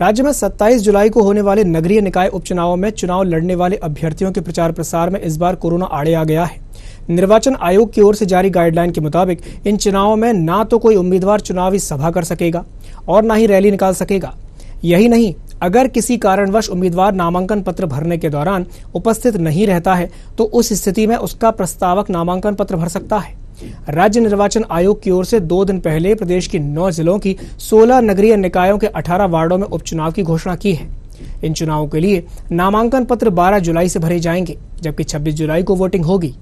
राज्य में 27 जुलाई को होने वाले नगरीय निकाय उपचुनावों में चुनाव लड़ने वाले अभ्यर्थियों के प्रचार प्रसार में इस बार कोरोना आड़े आ गया है निर्वाचन आयोग की ओर से जारी गाइडलाइन के मुताबिक इन चुनावों में ना तो कोई उम्मीदवार चुनावी सभा कर सकेगा और ना ही रैली निकाल सकेगा यही नहीं अगर किसी कारणवश उम्मीदवार नामांकन पत्र भरने के दौरान उपस्थित नहीं रहता है तो उस स्थिति में उसका प्रस्तावक नामांकन पत्र भर सकता है राज्य निर्वाचन आयोग की ओर से दो दिन पहले प्रदेश की नौ जिलों की सोलह नगरीय निकायों के अठारह वार्डो में उपचुनाव की घोषणा की है इन चुनावों के लिए नामांकन पत्र 12 जुलाई से भरे जाएंगे जबकि 26 जुलाई को वोटिंग होगी